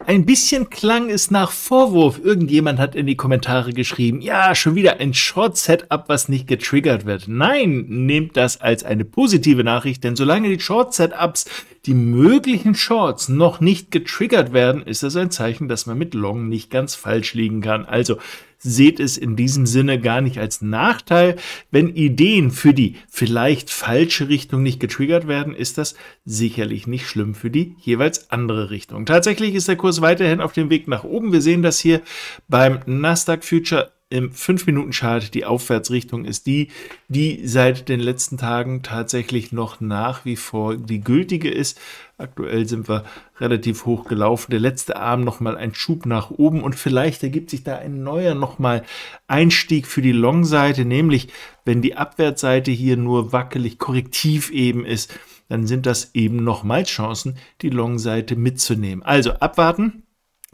Ein bisschen klang es nach Vorwurf. Irgendjemand hat in die Kommentare geschrieben, ja, schon wieder ein Short-Setup, was nicht getriggert wird. Nein, nehmt das als eine positive Nachricht, denn solange die Short-Setups, die möglichen Shorts noch nicht getriggert werden, ist das ein Zeichen, dass man mit Long nicht ganz falsch liegen kann. Also, seht es in diesem Sinne gar nicht als Nachteil. Wenn Ideen für die vielleicht falsche Richtung nicht getriggert werden, ist das sicherlich nicht schlimm für die jeweils andere Richtung. Tatsächlich ist der Kurs weiterhin auf dem Weg nach oben. Wir sehen das hier beim Nasdaq Future im 5-Minuten-Chart die Aufwärtsrichtung ist die, die seit den letzten Tagen tatsächlich noch nach wie vor die gültige ist. Aktuell sind wir relativ hoch gelaufen. Der letzte Arm nochmal ein Schub nach oben und vielleicht ergibt sich da ein neuer nochmal Einstieg für die Long-Seite, nämlich wenn die Abwärtsseite hier nur wackelig korrektiv eben ist, dann sind das eben nochmals Chancen, die Long-Seite mitzunehmen. Also abwarten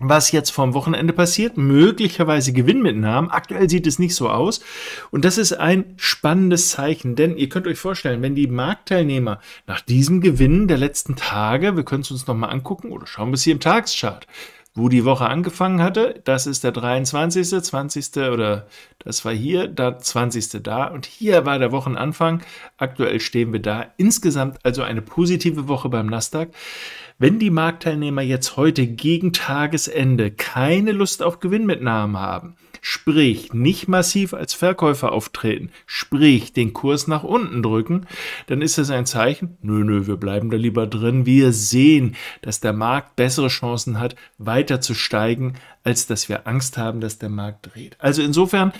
was jetzt vom Wochenende passiert, möglicherweise Gewinnmitnahmen. Aktuell sieht es nicht so aus. Und das ist ein spannendes Zeichen, denn ihr könnt euch vorstellen, wenn die Marktteilnehmer nach diesem Gewinn der letzten Tage, wir können es uns nochmal angucken oder schauen wir es hier im Tagschart, wo die Woche angefangen hatte, das ist der 23., 20. oder das war hier, da 20. da und hier war der Wochenanfang. Aktuell stehen wir da. Insgesamt also eine positive Woche beim Nasdaq. Wenn die Marktteilnehmer jetzt heute gegen Tagesende keine Lust auf Gewinnmitnahmen haben, sprich nicht massiv als Verkäufer auftreten, sprich den Kurs nach unten drücken, dann ist das ein Zeichen, nö, nö, wir bleiben da lieber drin. Wir sehen, dass der Markt bessere Chancen hat, weiter zu steigen, als dass wir Angst haben, dass der Markt dreht. Also insofern,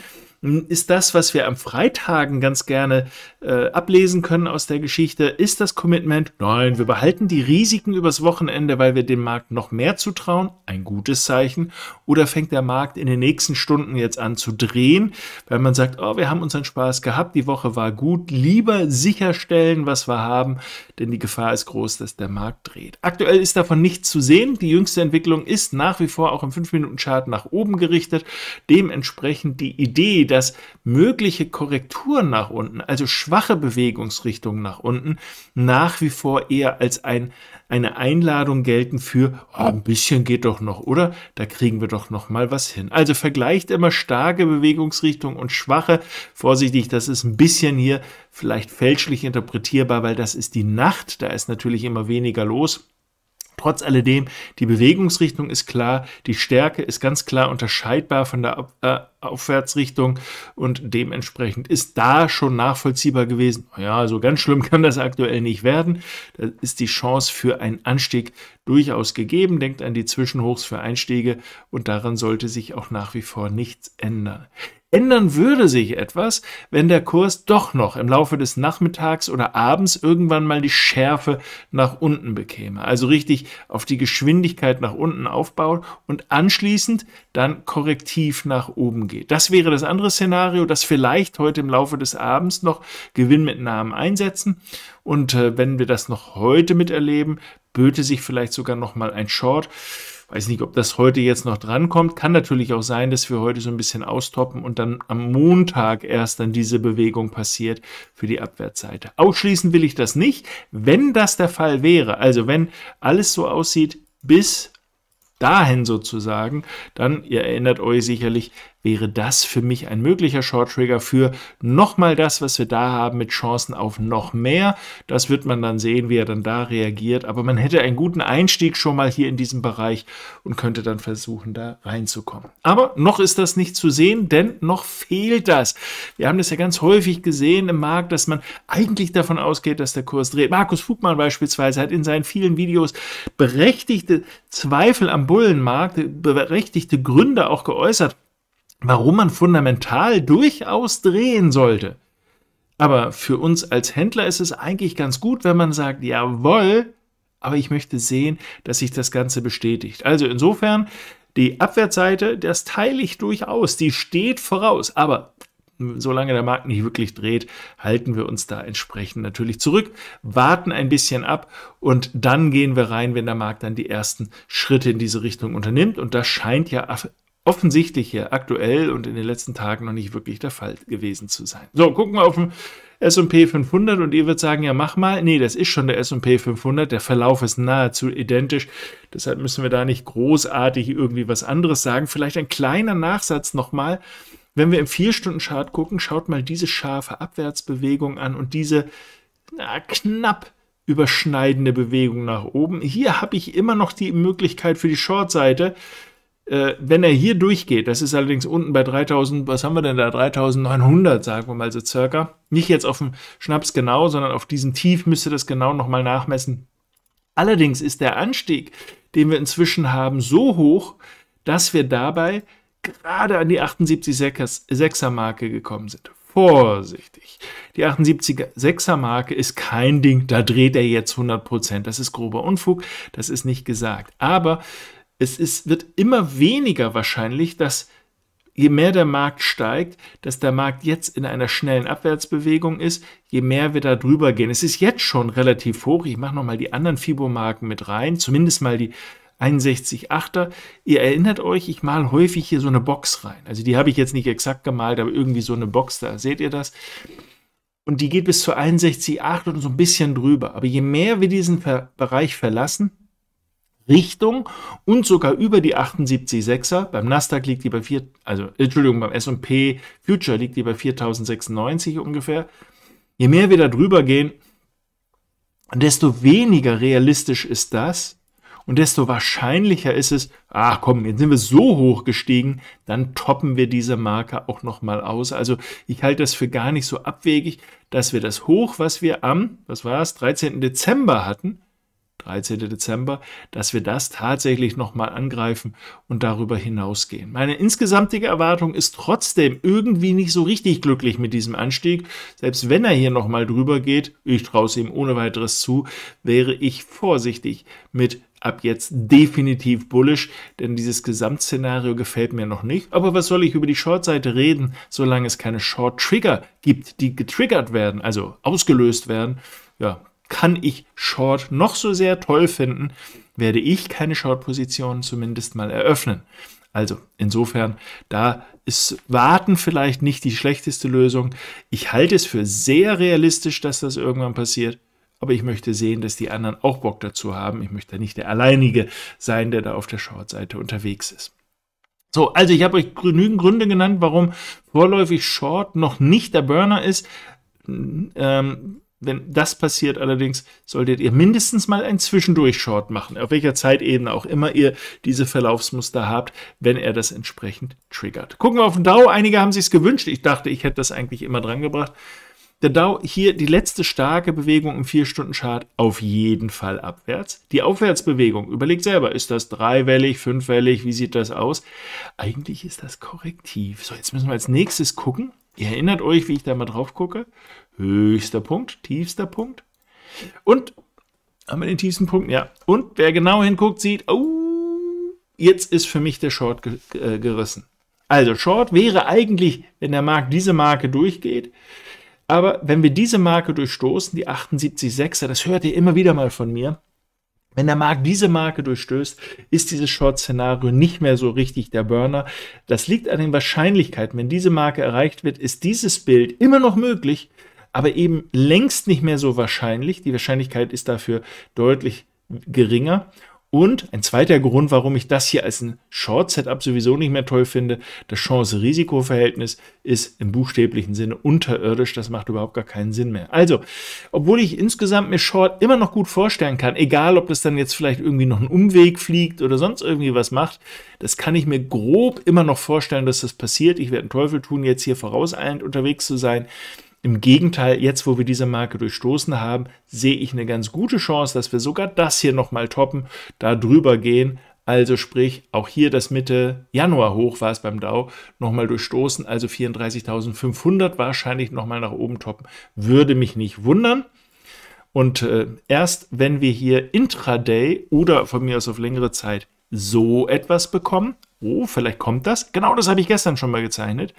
ist das, was wir am Freitagen ganz gerne äh, ablesen können aus der Geschichte, ist das Commitment? Nein, wir behalten die Risiken übers Wochenende, weil wir dem Markt noch mehr zutrauen. Ein gutes Zeichen. Oder fängt der Markt in den nächsten Stunden jetzt an zu drehen, weil man sagt, oh, wir haben unseren Spaß gehabt, die Woche war gut. Lieber sicherstellen, was wir haben, denn die Gefahr ist groß, dass der Markt dreht. Aktuell ist davon nichts zu sehen. Die jüngste Entwicklung ist nach wie vor auch im 5-Minuten-Chart nach oben gerichtet. Dementsprechend die Idee, dass mögliche Korrekturen nach unten, also schwache Bewegungsrichtungen nach unten, nach wie vor eher als ein, eine Einladung gelten für, oh, ein bisschen geht doch noch, oder? Da kriegen wir doch noch mal was hin. Also vergleicht immer starke Bewegungsrichtung und schwache. Vorsichtig, das ist ein bisschen hier vielleicht fälschlich interpretierbar, weil das ist die Nacht, da ist natürlich immer weniger los. Trotz alledem, die Bewegungsrichtung ist klar, die Stärke ist ganz klar unterscheidbar von der äh, Aufwärtsrichtung und dementsprechend ist da schon nachvollziehbar gewesen. Ja, so ganz schlimm kann das aktuell nicht werden. Da ist die Chance für einen Anstieg durchaus gegeben. Denkt an die Zwischenhochs für Einstiege und daran sollte sich auch nach wie vor nichts ändern ändern würde sich etwas, wenn der Kurs doch noch im Laufe des Nachmittags oder Abends irgendwann mal die Schärfe nach unten bekäme. Also richtig auf die Geschwindigkeit nach unten aufbaut und anschließend dann korrektiv nach oben geht. Das wäre das andere Szenario, dass vielleicht heute im Laufe des Abends noch Gewinnmitnahmen einsetzen. Und äh, wenn wir das noch heute miterleben, böte sich vielleicht sogar noch mal ein Short. Weiß nicht, ob das heute jetzt noch drankommt. Kann natürlich auch sein, dass wir heute so ein bisschen austoppen und dann am Montag erst dann diese Bewegung passiert für die Abwärtsseite. Ausschließen will ich das nicht. Wenn das der Fall wäre, also wenn alles so aussieht bis dahin sozusagen, dann, ihr erinnert euch sicherlich, wäre das für mich ein möglicher Short Trigger für nochmal das, was wir da haben mit Chancen auf noch mehr. Das wird man dann sehen, wie er dann da reagiert. Aber man hätte einen guten Einstieg schon mal hier in diesem Bereich und könnte dann versuchen, da reinzukommen. Aber noch ist das nicht zu sehen, denn noch fehlt das. Wir haben das ja ganz häufig gesehen im Markt, dass man eigentlich davon ausgeht, dass der Kurs dreht. Markus Fugmann beispielsweise hat in seinen vielen Videos berechtigte Zweifel am Bullenmarkt, berechtigte Gründe auch geäußert warum man fundamental durchaus drehen sollte. Aber für uns als Händler ist es eigentlich ganz gut, wenn man sagt, jawohl, aber ich möchte sehen, dass sich das Ganze bestätigt. Also insofern, die Abwärtsseite, das teile ich durchaus, die steht voraus, aber solange der Markt nicht wirklich dreht, halten wir uns da entsprechend natürlich zurück, warten ein bisschen ab und dann gehen wir rein, wenn der Markt dann die ersten Schritte in diese Richtung unternimmt. Und das scheint ja offensichtlich hier aktuell und in den letzten Tagen noch nicht wirklich der Fall gewesen zu sein. So, gucken wir auf den S&P 500 und ihr würdet sagen, ja mach mal. Nee, das ist schon der S&P 500, der Verlauf ist nahezu identisch. Deshalb müssen wir da nicht großartig irgendwie was anderes sagen. Vielleicht ein kleiner Nachsatz nochmal. Wenn wir im 4-Stunden-Chart gucken, schaut mal diese scharfe Abwärtsbewegung an und diese na, knapp überschneidende Bewegung nach oben. Hier habe ich immer noch die Möglichkeit für die Short-Seite, äh, wenn er hier durchgeht, das ist allerdings unten bei 3000, was haben wir denn da? 3900, sagen wir mal so circa. Nicht jetzt auf dem Schnaps genau, sondern auf diesem Tief müsste das genau nochmal nachmessen. Allerdings ist der Anstieg, den wir inzwischen haben, so hoch, dass wir dabei gerade an die 78er Marke gekommen sind. Vorsichtig. Die 78er Marke ist kein Ding, da dreht er jetzt 100%. Das ist grober Unfug, das ist nicht gesagt. Aber es ist, wird immer weniger wahrscheinlich, dass je mehr der Markt steigt, dass der Markt jetzt in einer schnellen Abwärtsbewegung ist, je mehr wir da drüber gehen. Es ist jetzt schon relativ hoch. Ich mache nochmal die anderen Fibo-Marken mit rein, zumindest mal die 61,8er. Ihr erinnert euch, ich male häufig hier so eine Box rein. Also die habe ich jetzt nicht exakt gemalt, aber irgendwie so eine Box, da seht ihr das. Und die geht bis zu 61,8 und so ein bisschen drüber. Aber je mehr wir diesen Bereich verlassen, Richtung und sogar über die 78,6er. Beim Nasdaq liegt die bei 4, also äh, Entschuldigung, beim S&P Future liegt die bei 4096 ungefähr. Je mehr wir da drüber gehen, desto weniger realistisch ist das und desto wahrscheinlicher ist es, ach komm, jetzt sind wir so hoch gestiegen, dann toppen wir diese Marke auch nochmal aus. Also ich halte das für gar nicht so abwegig, dass wir das Hoch, was wir am, was war es, 13. Dezember hatten, 13. Dezember, dass wir das tatsächlich nochmal angreifen und darüber hinausgehen. Meine insgesamtige Erwartung ist trotzdem irgendwie nicht so richtig glücklich mit diesem Anstieg. Selbst wenn er hier nochmal drüber geht, ich traue es ihm ohne weiteres zu, wäre ich vorsichtig mit ab jetzt definitiv bullisch, denn dieses Gesamtszenario gefällt mir noch nicht. Aber was soll ich über die Short-Seite reden, solange es keine Short-Trigger gibt, die getriggert werden, also ausgelöst werden? Ja, kann ich Short noch so sehr toll finden, werde ich keine Short-Position zumindest mal eröffnen. Also insofern, da ist Warten vielleicht nicht die schlechteste Lösung. Ich halte es für sehr realistisch, dass das irgendwann passiert. Aber ich möchte sehen, dass die anderen auch Bock dazu haben. Ich möchte nicht der Alleinige sein, der da auf der Short-Seite unterwegs ist. So, also ich habe euch genügend Gründe genannt, warum vorläufig Short noch nicht der Burner ist. Ähm, wenn das passiert allerdings, solltet ihr mindestens mal einen Zwischendurchshort machen, auf welcher Zeitebene auch immer ihr diese Verlaufsmuster habt, wenn er das entsprechend triggert. Gucken wir auf den DAO. Einige haben sich es gewünscht. Ich dachte, ich hätte das eigentlich immer drangebracht. Der DAO hier die letzte starke Bewegung im 4-Stunden-Chart auf jeden Fall abwärts. Die Aufwärtsbewegung, überlegt selber, ist das dreiwellig, fünfwellig, wie sieht das aus? Eigentlich ist das korrektiv. So, jetzt müssen wir als nächstes gucken. Ihr erinnert euch, wie ich da mal drauf gucke höchster Punkt, tiefster Punkt. Und haben wir den tiefsten Punkt? Ja. Und wer genau hinguckt, sieht, oh, jetzt ist für mich der Short äh, gerissen. Also Short wäre eigentlich, wenn der Markt diese Marke durchgeht, aber wenn wir diese Marke durchstoßen, die 78,6er, das hört ihr immer wieder mal von mir, wenn der Markt diese Marke durchstößt, ist dieses Short-Szenario nicht mehr so richtig der Burner. Das liegt an den Wahrscheinlichkeiten. Wenn diese Marke erreicht wird, ist dieses Bild immer noch möglich, aber eben längst nicht mehr so wahrscheinlich. Die Wahrscheinlichkeit ist dafür deutlich geringer. Und ein zweiter Grund, warum ich das hier als ein Short-Setup sowieso nicht mehr toll finde, das Chance-Risiko-Verhältnis ist im buchstäblichen Sinne unterirdisch. Das macht überhaupt gar keinen Sinn mehr. Also, obwohl ich insgesamt mir Short immer noch gut vorstellen kann, egal ob das dann jetzt vielleicht irgendwie noch einen Umweg fliegt oder sonst irgendwie was macht, das kann ich mir grob immer noch vorstellen, dass das passiert. Ich werde einen Teufel tun, jetzt hier vorauseilend unterwegs zu sein. Im Gegenteil, jetzt wo wir diese Marke durchstoßen haben, sehe ich eine ganz gute Chance, dass wir sogar das hier nochmal toppen, da drüber gehen. Also sprich, auch hier das Mitte Januar hoch war es beim Dow, nochmal durchstoßen, also 34.500 wahrscheinlich nochmal nach oben toppen. Würde mich nicht wundern. Und äh, erst wenn wir hier intraday oder von mir aus auf längere Zeit so etwas bekommen, oh, vielleicht kommt das. Genau das habe ich gestern schon mal gezeichnet.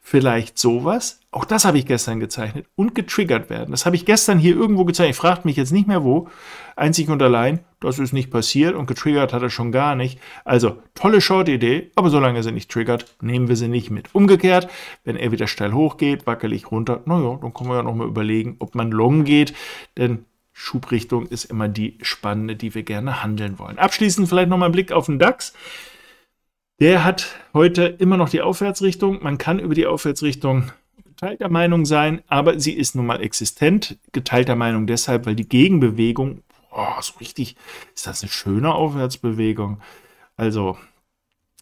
Vielleicht sowas. Auch das habe ich gestern gezeichnet. Und getriggert werden. Das habe ich gestern hier irgendwo gezeichnet. Fragt mich jetzt nicht mehr wo. Einzig und allein, das ist nicht passiert und getriggert hat er schon gar nicht. Also, tolle Short-Idee, aber solange sie nicht triggert, nehmen wir sie nicht mit. Umgekehrt, wenn er wieder steil hochgeht, wackelig runter, naja, dann können wir ja nochmal überlegen, ob man long geht. Denn Schubrichtung ist immer die spannende, die wir gerne handeln wollen. Abschließend vielleicht nochmal ein Blick auf den DAX. Der hat heute immer noch die Aufwärtsrichtung. Man kann über die Aufwärtsrichtung geteilter Meinung sein, aber sie ist nun mal existent. Geteilter Meinung deshalb, weil die Gegenbewegung, boah, so richtig, ist das eine schöne Aufwärtsbewegung. Also,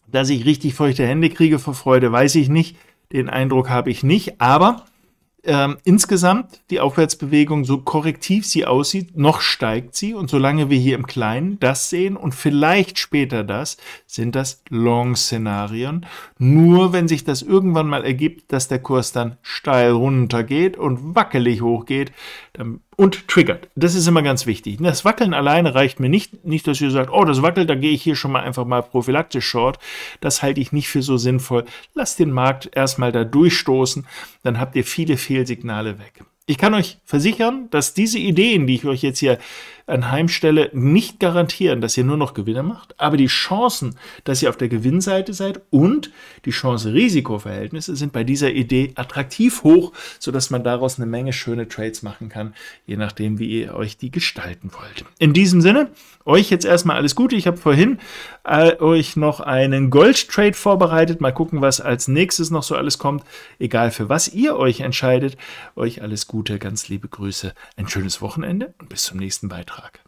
dass ich richtig feuchte Hände kriege vor Freude, weiß ich nicht. Den Eindruck habe ich nicht, aber ähm, insgesamt die Aufwärtsbewegung, so korrektiv sie aussieht, noch steigt sie. Und solange wir hier im Kleinen das sehen und vielleicht später das, sind das Long-Szenarien. Nur wenn sich das irgendwann mal ergibt, dass der Kurs dann steil runtergeht und wackelig hochgeht, dann und triggert. Das ist immer ganz wichtig. Das Wackeln alleine reicht mir nicht. Nicht, dass ihr sagt, oh, das wackelt, da gehe ich hier schon mal einfach mal prophylaktisch short. Das halte ich nicht für so sinnvoll. Lasst den Markt erstmal da durchstoßen, dann habt ihr viele Fehlsignale weg. Ich kann euch versichern, dass diese Ideen, die ich euch jetzt hier anheimstelle, nicht garantieren, dass ihr nur noch Gewinne macht, aber die Chancen, dass ihr auf der Gewinnseite seid und die Chance-Risiko-Verhältnisse sind bei dieser Idee attraktiv hoch, sodass man daraus eine Menge schöne Trades machen kann, je nachdem, wie ihr euch die gestalten wollt. In diesem Sinne, euch jetzt erstmal alles Gute. Ich habe vorhin äh, euch noch einen Gold-Trade vorbereitet. Mal gucken, was als nächstes noch so alles kommt. Egal für was ihr euch entscheidet, euch alles Gute. Gute, ganz liebe Grüße, ein schönes Wochenende und bis zum nächsten Beitrag.